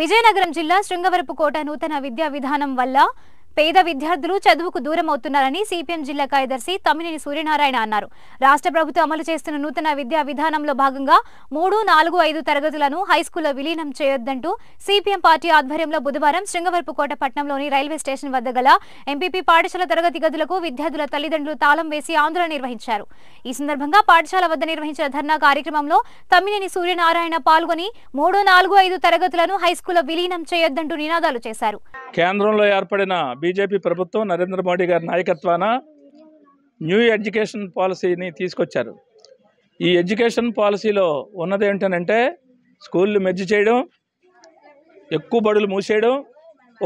విజయనగరం జిల్లా శృంగవరపుకోట నూతన విద్యా విధానం వల్ల పేద విద్యార్థులు చదువుకు దూరం అవుతున్నారని సిపిఎం జిల్లా కార్యదర్శి తమ్మినేని సూర్యనారాయణ అన్నారు రాష్ట్ర ప్రభుత్వం అమలు చేస్తున్న నూతన విద్యా విధానంలో భాగంగా మూడు నాలుగు ఐదు తరగతులను హైస్కూల్లో విలీనం చేయొద్దంటూ సిపిఎం పార్టీ ఆధ్వర్యంలో బుధవారం శృంగవరపుకోట పట్టణంలోని రైల్వే స్టేషన్ వద్ద గల ఎంపీపీ పాఠశాల తరగతి గదులకు విద్యార్థుల తల్లిదండ్రులు తాళం వేసి ఆందోళన నిర్వహించారు ఈ సందర్భంగా పాఠశాల వద్ద నిర్వహించిన ధర్నా కార్యక్రమంలో తమ్మినేని సూర్యనారాయణ పాల్గొని మూడు నాలుగు ఐదు తరగతులను హైస్కూల్లో విలీనం చేయొద్దంటూ నినాదాలు చేశారు కేంద్రంలో ఏర్పడిన బీజేపీ ప్రభుత్వం నరేంద్ర మోడీ గారి నాయకత్వాన న్యూ ఎడ్యుకేషన్ పాలసీని తీసుకొచ్చారు ఈ ఎడ్యుకేషన్ పాలసీలో ఉన్నది ఏంటనంటే స్కూళ్ళు మెజ్జి చేయడం ఎక్కువ బడులు మూసేయడం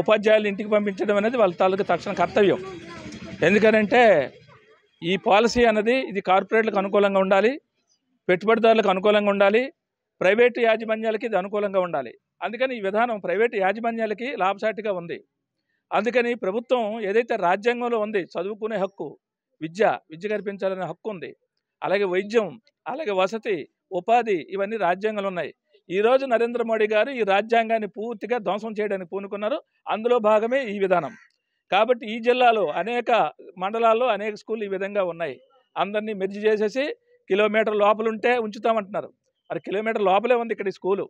ఉపాధ్యాయులు ఇంటికి పంపించడం అనేది వాళ్ళ తాలూకు తక్షణ కర్తవ్యం ఎందుకనంటే ఈ పాలసీ అనేది ఇది కార్పొరేట్లకు అనుకూలంగా ఉండాలి పెట్టుబడిదారులకు అనుకూలంగా ఉండాలి ప్రైవేటు యాజమాన్యాలకి ఇది అనుకూలంగా ఉండాలి అందుకని ఈ విధానం ప్రైవేటు యాజమాన్యాలకి లాభసాటిగా ఉంది అందుకని ప్రభుత్వం ఏదైతే రాజ్యాంగంలో ఉంది చదువుకునే హక్కు విద్య విద్య కల్పించాలనే హక్కు ఉంది అలాగే వైద్యం అలాగే వసతి ఉపాధి ఇవన్నీ రాజ్యాంగాలు ఉన్నాయి ఈరోజు నరేంద్ర మోడీ గారు ఈ రాజ్యాంగాన్ని పూర్తిగా ధ్వంసం చేయడానికి పూనుకున్నారు అందులో భాగమే ఈ విధానం కాబట్టి ఈ జిల్లాలో అనేక మండలాల్లో అనేక స్కూళ్ళు ఈ విధంగా ఉన్నాయి అందరినీ మెర్జి చేసేసి కిలోమీటర్ లోపలుంటే ఉంచుతామంటున్నారు మరి కిలోమీటర్ లోపలే ఉంది ఇక్కడ స్కూలు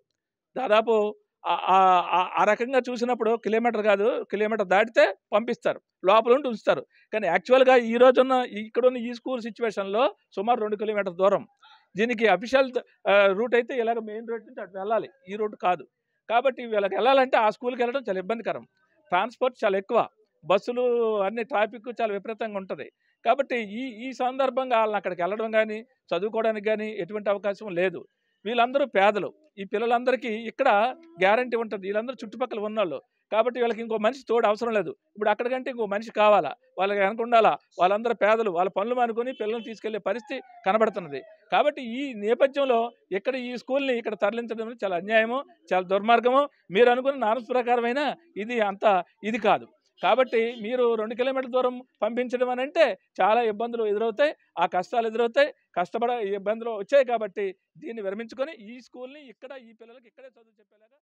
దాదాపు ఆ రకంగా చూసినప్పుడు కిలోమీటర్ కాదు కిలోమీటర్ దాటితే పంపిస్తారు లోపల ఉండి ఉంచుతారు కానీ యాక్చువల్గా ఈ రోజున్న ఇక్కడున్న ఈ స్కూల్ సిచ్యువేషన్లో సుమారు రెండు కిలోమీటర్ దూరం దీనికి అఫీషియల్ రూట్ అయితే ఇలాగ మెయిన్ రోడ్ నుంచి అటు వెళ్ళాలి ఈ రూట్ కాదు కాబట్టి వీళ్ళకి వెళ్ళాలంటే ఆ స్కూల్కి వెళ్ళడం చాలా ఇబ్బందికరం ట్రాన్స్పోర్ట్ చాలా ఎక్కువ బస్సులు అన్ని ట్రాఫిక్ చాలా విపరీతంగా ఉంటుంది కాబట్టి ఈ ఈ సందర్భంగా వాళ్ళని అక్కడికి వెళ్ళడం కానీ చదువుకోవడానికి కానీ ఎటువంటి అవకాశం లేదు వీళ్ళందరూ పేదలు ఈ పిల్లలందరికీ ఇక్కడ గ్యారంటీ ఉంటుంది వీళ్ళందరూ చుట్టుపక్కల ఉన్నవాళ్ళు కాబట్టి వీళ్ళకి ఇంకో మనిషి తోడు అవసరం లేదు ఇప్పుడు అక్కడికంటే ఇంకో మనిషి కావాలా వాళ్ళకి అనుకుండాలా వాళ్ళందరూ పేదలు వాళ్ళ పనులు మానుకొని పిల్లల్ని తీసుకెళ్లే పరిస్థితి కనబడుతున్నది కాబట్టి ఈ నేపథ్యంలో ఇక్కడ ఈ స్కూల్ని ఇక్కడ తరలించడం చాలా అన్యాయము చాలా దుర్మార్గము మీరు అనుకున్న నాన ప్రకారమైన ఇది అంత ఇది కాదు కాబట్టి మీరు రెండు కిలోమీటర్ల దూరం పంపించడం అని అంటే చాలా ఇబ్బందులు ఎదురవుతాయి ఆ కష్టాలు ఎదురవుతాయి కష్టపడ ఇబ్బందులు వచ్చాయి కాబట్టి దీన్ని విరమించుకొని ఈ స్కూల్ని ఇక్కడ ఈ పిల్లలకి ఇక్కడే చదువు చెప్పేలాగా